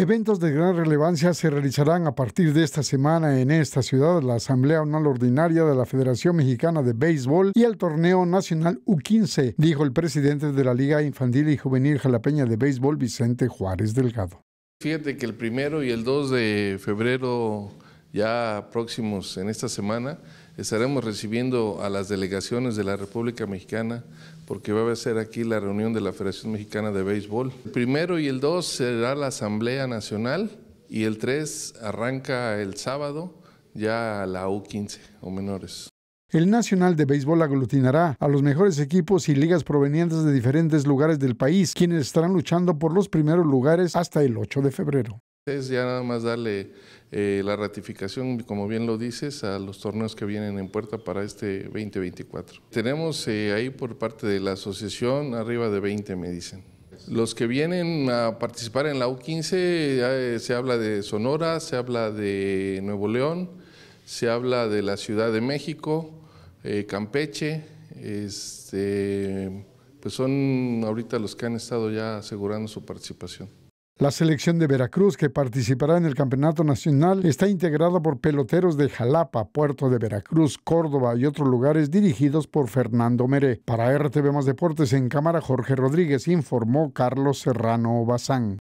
Eventos de gran relevancia se realizarán a partir de esta semana en esta ciudad, la Asamblea Anual Ordinaria de la Federación Mexicana de Béisbol y el Torneo Nacional U15, dijo el presidente de la Liga Infantil y Juvenil Jalapeña de Béisbol, Vicente Juárez Delgado. Fíjate que el primero y el 2 de febrero ya próximos en esta semana estaremos recibiendo a las delegaciones de la República Mexicana porque va a ser aquí la reunión de la Federación Mexicana de Béisbol. El primero y el dos será la Asamblea Nacional y el 3 arranca el sábado ya la U15 o menores. El Nacional de Béisbol aglutinará a los mejores equipos y ligas provenientes de diferentes lugares del país, quienes estarán luchando por los primeros lugares hasta el 8 de febrero. Es ya nada más darle eh, la ratificación, como bien lo dices, a los torneos que vienen en puerta para este 2024. Tenemos eh, ahí por parte de la asociación arriba de 20, me dicen. Los que vienen a participar en la U15, eh, se habla de Sonora, se habla de Nuevo León, se habla de la Ciudad de México, Campeche, este, pues son ahorita los que han estado ya asegurando su participación. La selección de Veracruz, que participará en el Campeonato Nacional, está integrada por peloteros de Jalapa, Puerto de Veracruz, Córdoba y otros lugares dirigidos por Fernando Meré. Para RTV Más Deportes en cámara, Jorge Rodríguez informó Carlos Serrano Bazán.